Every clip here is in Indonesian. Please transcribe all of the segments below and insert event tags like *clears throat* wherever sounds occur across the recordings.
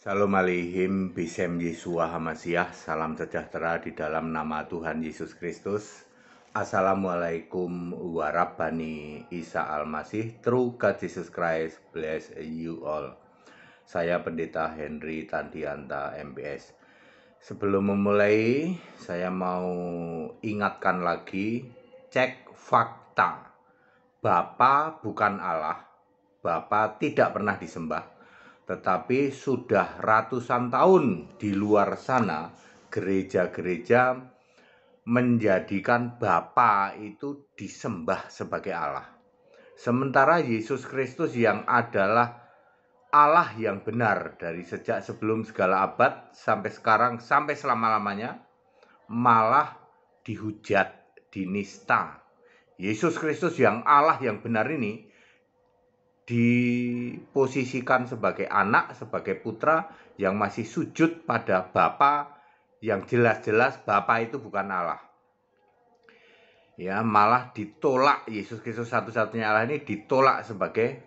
Shalom alaihim, bisem Yesua Hamasiah, salam sejahtera di dalam nama Tuhan Yesus Kristus. Assalamualaikum warabani Isa Almasih, true God Jesus Christ, bless you all. Saya Pendeta Henry Tandianta, MBS. Sebelum memulai, saya mau ingatkan lagi, cek fakta. Bapa bukan Allah, Bapa tidak pernah disembah, tetapi sudah ratusan tahun di luar sana gereja-gereja menjadikan Bapa itu disembah sebagai Allah. Sementara Yesus Kristus yang adalah Allah yang benar dari sejak sebelum segala abad sampai sekarang sampai selama-lamanya malah dihujat, dinista. Yesus Kristus yang Allah yang benar ini diposisikan sebagai anak, sebagai putra yang masih sujud pada Bapa yang jelas-jelas Bapa itu bukan Allah. Ya, malah ditolak Yesus Kristus satu-satunya Allah ini ditolak sebagai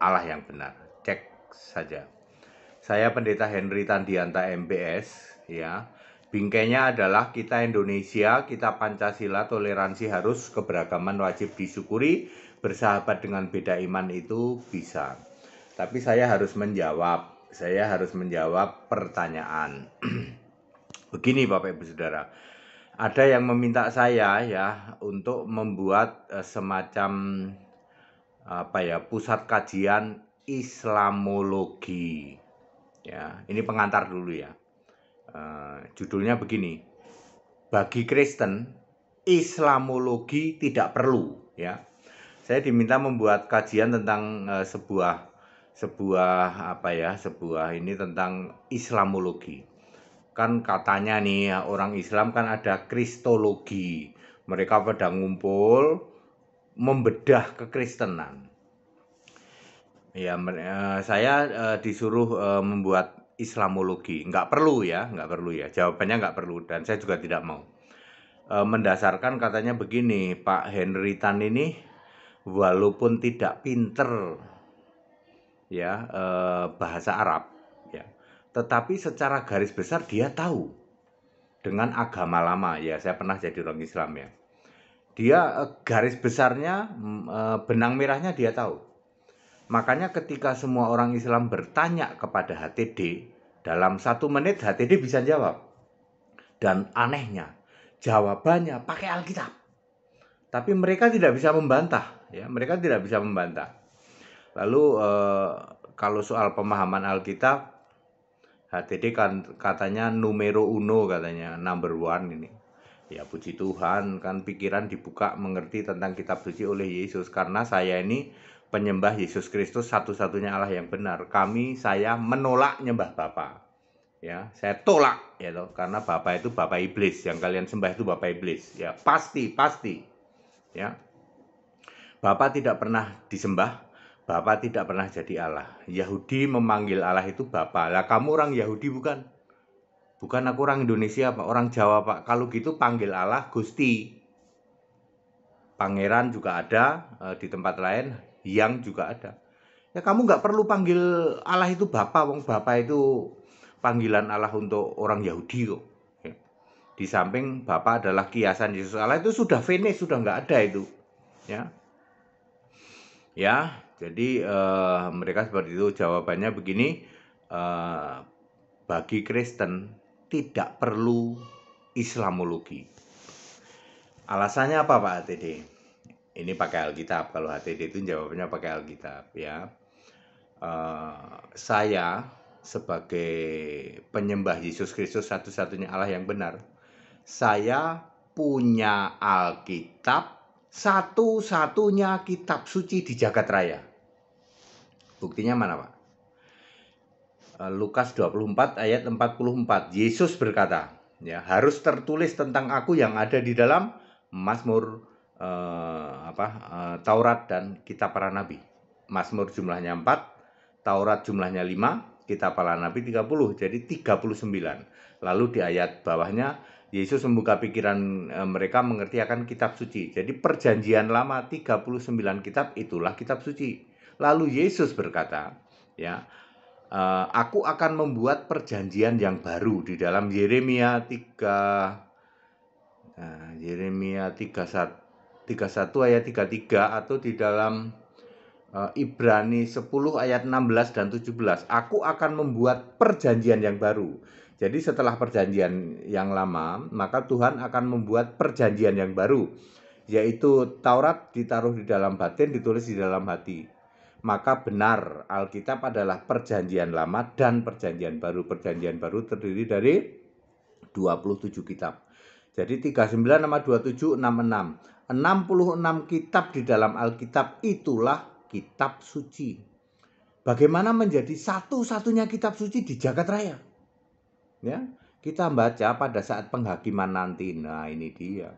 Allah yang benar. Cek saja. Saya Pendeta Henry Tandianta MBS, ya. Bingkainya adalah kita Indonesia, kita Pancasila, toleransi harus keberagaman wajib disyukuri bersahabat dengan beda iman itu bisa. Tapi saya harus menjawab, saya harus menjawab pertanyaan. *clears throat* Begini Bapak Ibu Saudara, ada yang meminta saya ya untuk membuat eh, semacam apa ya pusat kajian Islamologi. Ya, ini pengantar dulu ya. Uh, judulnya begini. Bagi Kristen, Islamologi tidak perlu, ya saya diminta membuat kajian tentang uh, sebuah sebuah apa ya sebuah ini tentang Islamologi kan katanya nih orang Islam kan ada Kristologi mereka pada ngumpul membedah kekristenan ya eh, saya eh, disuruh membuat Islamologi nggak perlu ya nggak perlu ya jawabannya nggak perlu dan saya juga tidak mau mendasarkan katanya begini Pak Henry Tan ini walaupun tidak pinter ya eh, bahasa Arab ya tetapi secara garis besar dia tahu dengan agama lama ya saya pernah jadi orang Islam ya dia eh, garis besarnya mm, eh, benang merahnya dia tahu makanya ketika semua orang Islam bertanya kepada HTD dalam satu menit HTD bisa jawab dan anehnya jawabannya pakai Alkitab tapi mereka tidak bisa membantah ya mereka tidak bisa membantah lalu eh, kalau soal pemahaman Alkitab HTD kan katanya numero uno katanya number one ini ya puji Tuhan kan pikiran dibuka mengerti tentang kitab suci oleh Yesus karena saya ini penyembah Yesus Kristus satu-satunya Allah yang benar kami saya menolak nyembah Bapa ya saya tolak ya loh karena Bapa itu bapa iblis yang kalian sembah itu bapa iblis ya pasti pasti ya Bapak tidak pernah disembah, bapak tidak pernah jadi Allah. Yahudi memanggil Allah itu Bapak. Lah kamu orang Yahudi bukan? Bukan aku orang Indonesia, Pak. Orang Jawa, Pak. Kalau gitu panggil Allah Gusti. Pangeran juga ada eh, di tempat lain, yang juga ada. Ya kamu nggak perlu panggil Allah itu Bapak. wong bapak itu panggilan Allah untuk orang Yahudi kok. Ya. Di samping bapak adalah kiasan Yesus Allah itu sudah finish, sudah nggak ada itu. Ya, Ya, jadi uh, mereka seperti itu jawabannya begini, uh, bagi Kristen tidak perlu Islamologi. Alasannya apa Pak HTD? Ini pakai Alkitab. Kalau HTD itu jawabannya pakai Alkitab ya. Uh, saya sebagai penyembah Yesus Kristus satu-satunya Allah yang benar, saya punya Alkitab satu-satunya kitab suci di jagat raya. Buktinya mana, Pak? Eh, Lukas 24 ayat 44. Yesus berkata, ya, harus tertulis tentang aku yang ada di dalam Mazmur eh, apa? Eh, Taurat dan kitab para nabi. Mazmur jumlahnya 4, Taurat jumlahnya 5, kitab para nabi 30. Jadi 39. Lalu di ayat bawahnya Yesus membuka pikiran e, mereka mengerti akan kitab suci. Jadi perjanjian lama 39 kitab itulah kitab suci. Lalu Yesus berkata, ya, e, aku akan membuat perjanjian yang baru di dalam Yeremia 3 nah, e, Yeremia 31 31 ayat 33 atau di dalam Ibrani 10 ayat 16 dan 17. Aku akan membuat perjanjian yang baru. Jadi setelah perjanjian yang lama, maka Tuhan akan membuat perjanjian yang baru, yaitu Taurat ditaruh di dalam batin, ditulis di dalam hati. Maka benar Alkitab adalah perjanjian lama dan perjanjian baru. Perjanjian baru terdiri dari 27 kitab. Jadi 39 sama 27 66. 66 kitab di dalam Alkitab itulah kitab suci. Bagaimana menjadi satu-satunya kitab suci di jagat raya? ya kita baca pada saat penghakiman nanti nah ini dia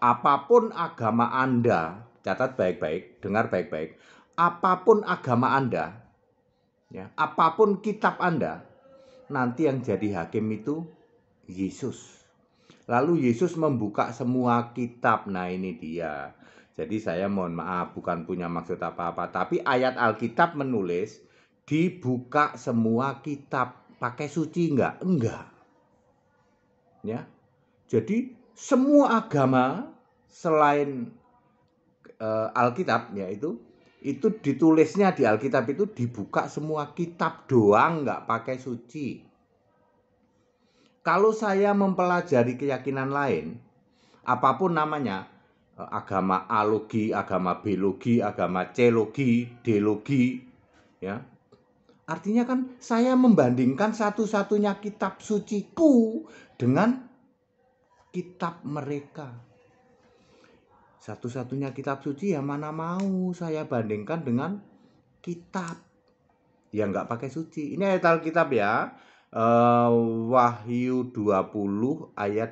apapun agama Anda catat baik-baik dengar baik-baik apapun agama Anda ya apapun kitab Anda nanti yang jadi hakim itu Yesus lalu Yesus membuka semua kitab nah ini dia jadi saya mohon maaf bukan punya maksud apa-apa tapi ayat Alkitab menulis dibuka semua kitab pakai suci enggak? Enggak. Ya. Jadi semua agama selain uh, Alkitab yaitu itu ditulisnya di Alkitab itu dibuka semua kitab doang enggak pakai suci. Kalau saya mempelajari keyakinan lain, apapun namanya, eh, agama alogi, agama biologi, agama celogi, delogi, ya, Artinya kan saya membandingkan satu-satunya kitab suciku dengan kitab mereka. Satu-satunya kitab suci ya mana mau saya bandingkan dengan kitab. yang nggak pakai suci. Ini ayat Alkitab ya. Uh, Wahyu 20 ayat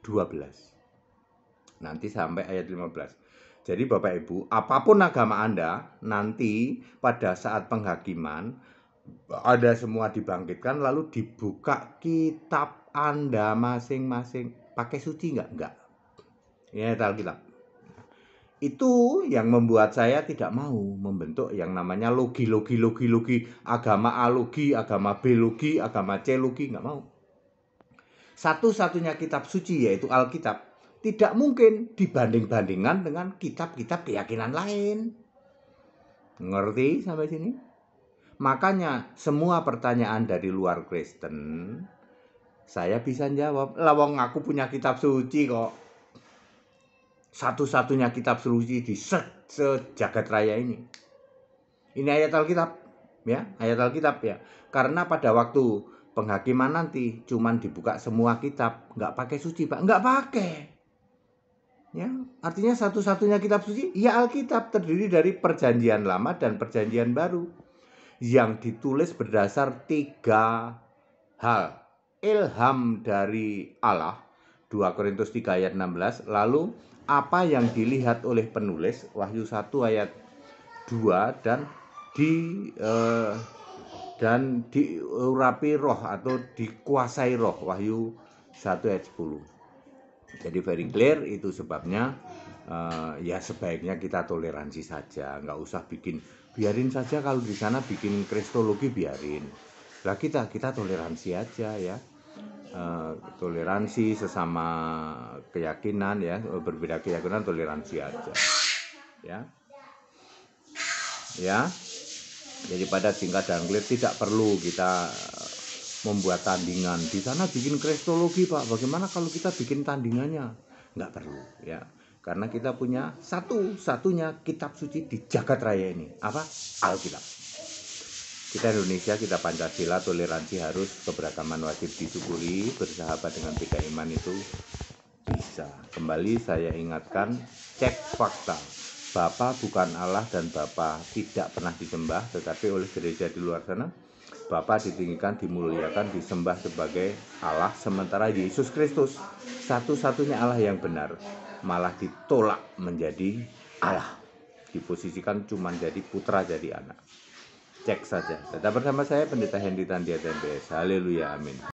12. Nanti sampai ayat 15. Jadi Bapak Ibu, apapun agama Anda, nanti pada saat penghakiman ada semua dibangkitkan lalu dibuka kitab Anda masing-masing. Pakai suci nggak? Nggak. Ini ya, Alkitab. Itu yang membuat saya tidak mau membentuk yang namanya logi, logi, logi, logi, agama A logi, agama B logi, agama C logi, nggak mau. Satu-satunya kitab suci yaitu Alkitab tidak mungkin dibanding-bandingkan dengan kitab-kitab keyakinan lain. Ngerti sampai sini? Makanya semua pertanyaan dari luar Kristen saya bisa jawab. Lawang aku punya kitab suci kok. Satu-satunya kitab suci di se sejagat raya ini. Ini ayat Alkitab ya, ayat Alkitab ya. Karena pada waktu penghakiman nanti cuman dibuka semua kitab, nggak pakai suci, Pak. Nggak pakai. Ya, artinya satu-satunya kitab suci ya Alkitab terdiri dari perjanjian lama dan perjanjian baru yang ditulis berdasar tiga hal. Ilham dari Allah, 2 Korintus 3 ayat 16, lalu apa yang dilihat oleh penulis, Wahyu 1 ayat 2 dan di eh, dan diurapi roh atau dikuasai roh Wahyu 1 ayat 10. Jadi very clear itu sebabnya uh, ya sebaiknya kita toleransi saja nggak usah bikin biarin saja kalau di sana bikin kristologi biarin lah kita kita toleransi aja ya uh, toleransi sesama keyakinan ya eh, berbeda keyakinan toleransi aja ya ya jadi pada singkat dan clear tidak perlu kita membuat tandingan di sana bikin kristologi pak bagaimana kalau kita bikin tandingannya nggak perlu ya karena kita punya satu-satunya kitab suci di jagat raya ini. Apa? Alkitab. Kita Indonesia, kita Pancasila, toleransi harus keberagaman wajib disyukuri, bersahabat dengan tiga iman itu bisa. Kembali saya ingatkan, cek fakta. Bapa bukan Allah dan Bapa tidak pernah disembah, tetapi oleh gereja di luar sana, Bapa ditinggikan, dimuliakan, disembah sebagai Allah, sementara Yesus Kristus satu-satunya Allah yang benar malah ditolak menjadi Allah diposisikan cuma jadi putra jadi anak cek saja tetap bersama saya pendeta Hendy Tandia BS haleluya amin